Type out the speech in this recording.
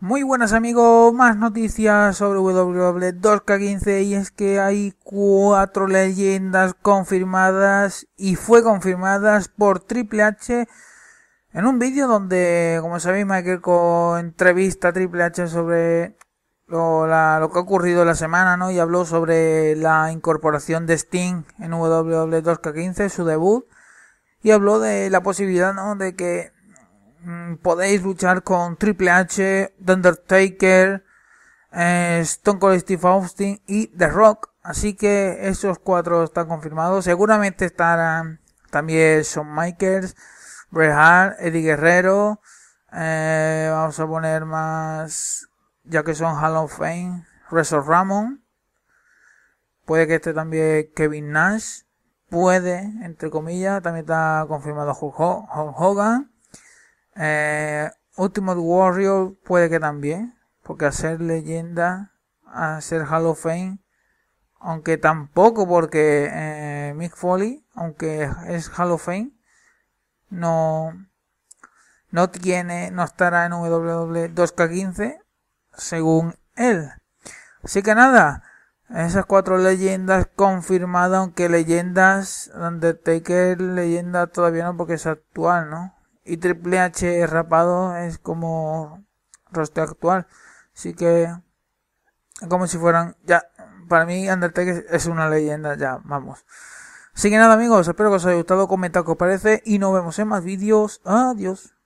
Muy buenas amigos, más noticias sobre ww 2K15 y es que hay cuatro leyendas confirmadas y fue confirmadas por Triple H en un vídeo donde, como sabéis, Michael con entrevista Triple H sobre lo, lo, que ha ocurrido la semana, ¿no? Y habló sobre la incorporación de Sting en ww 2K15, su debut, y habló de la posibilidad, ¿no? De que Mm, podéis luchar con Triple H, The Undertaker, eh, Stone Cold Steve Austin y The Rock. Así que esos cuatro están confirmados. Seguramente estarán también Shawn Michaels, Bret Hart, Eddie Guerrero. Eh, vamos a poner más, ya que son Hall of Fame, resort Ramon. Puede que esté también Kevin Nash. Puede, entre comillas, también está confirmado Hulk Hogan. Eh, Ultimate Warrior puede que también, porque hacer leyenda, hacer Hall of Fame, aunque tampoco porque eh, Mick Foley, aunque es Hall of Fame, no, no tiene, no estará en WWE 2K15, según él. Así que nada, esas cuatro leyendas confirmadas, aunque leyendas, Undertaker, leyenda todavía no, porque es actual, ¿no? y Triple H rapado es como rostro actual. Así que como si fueran ya para mí Undertaker es una leyenda ya, vamos. Así que nada amigos, espero que os haya gustado, comentad qué os parece y nos vemos en más vídeos. Adiós.